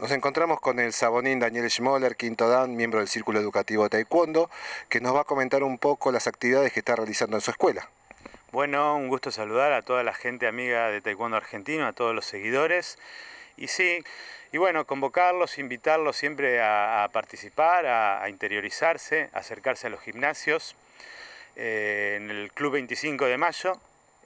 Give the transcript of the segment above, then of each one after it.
Nos encontramos con el sabonín Daniel Schmoller, quinto dan, miembro del Círculo Educativo Taekwondo, que nos va a comentar un poco las actividades que está realizando en su escuela. Bueno, un gusto saludar a toda la gente amiga de Taekwondo Argentino, a todos los seguidores. Y sí, y bueno, convocarlos, invitarlos siempre a, participar, a, a, interiorizarse, acercarse a los gimnasios. Eh, en el Club 25 de Mayo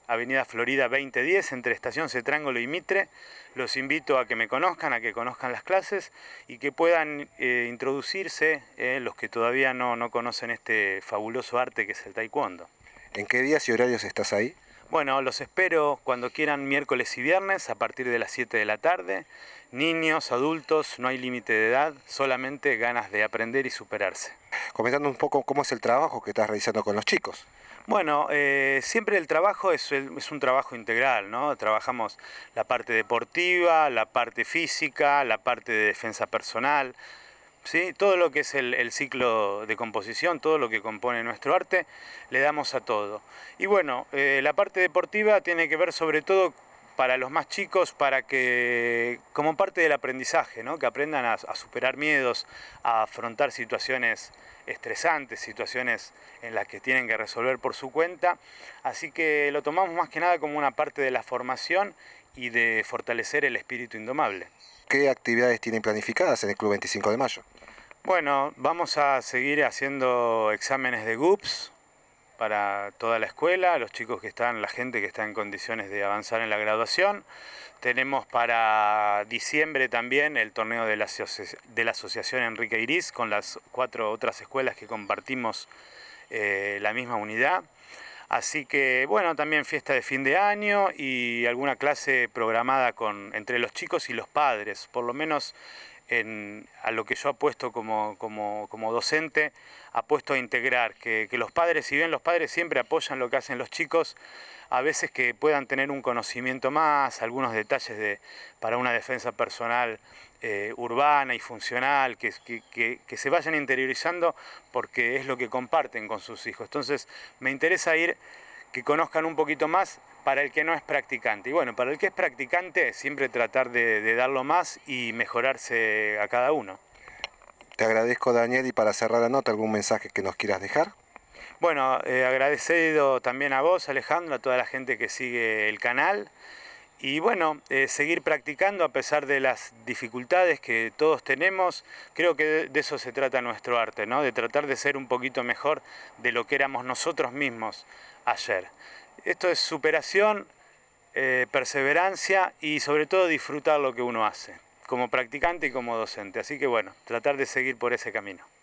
Avenida Florida 2010, entre Estación Cetrángulo y Mitre. Los invito a que me conozcan, a que conozcan las clases y que puedan eh, introducirse eh, los que todavía no, no conocen este fabuloso arte que es el taekwondo. ¿En qué días y horarios estás ahí? Bueno, los espero cuando quieran miércoles y viernes a partir de las 7 de la tarde. Niños, adultos, no hay límite de edad, solamente ganas de aprender y superarse. Comentando un poco cómo es el trabajo que estás realizando con los chicos. Bueno, eh, siempre el trabajo es, un trabajo integral, ¿no? Trabajamos la parte deportiva, la parte física, la parte de defensa personal, ¿sí? Todo lo que es el, ciclo de composición, todo lo que compone nuestro arte, le damos a todo. Y bueno, eh, la parte deportiva tiene que ver sobre todo para los más chicos, para que, como parte del aprendizaje, ¿no? que aprendan a, a, superar miedos, a afrontar situaciones estresantes, situaciones en las que tienen que resolver por su cuenta. Así que lo tomamos más que nada como una parte de la formación y de fortalecer el espíritu indomable. ¿Qué actividades tienen planificadas en el Club 25 de Mayo? Bueno, vamos a seguir haciendo exámenes de GUPS, para toda la escuela, los chicos que están, la gente que está en condiciones de avanzar en la graduación. Tenemos para diciembre también el torneo de la, Asociación Enrique Iris con las cuatro otras escuelas que compartimos eh, la misma unidad. Así que bueno, también fiesta de fin de año y alguna clase programada con, entre los chicos y los padres. Por lo menos a lo que yo apuesto como, como, docente, apuesto a integrar, que, los padres, si bien los padres siempre apoyan lo que hacen los chicos, a veces que puedan tener un conocimiento más, algunos detalles de, para una defensa personal eh, urbana y funcional, que, que, se vayan interiorizando porque es lo que comparten con sus hijos. Entonces, me interesa ir que conozcan un poquito más para el que no es practicante. Y bueno, para el que es practicante, siempre tratar de, darlo más y mejorarse a cada uno. Te agradezco, Daniel, y para cerrar la nota, ¿algún mensaje que nos quieras dejar? Bueno, eh, agradecido también a vos, Alejandro, a toda la gente que sigue el canal y bueno, eh, seguir practicando a pesar de las dificultades que todos tenemos. Creo que de, eso se trata nuestro arte, ¿no? de tratar de ser un poquito mejor de lo que éramos nosotros mismos ayer. Esto es superación, eh, perseverancia y sobre todo disfrutar lo que uno hace, como practicante y como docente. Así que bueno, tratar de seguir por ese camino.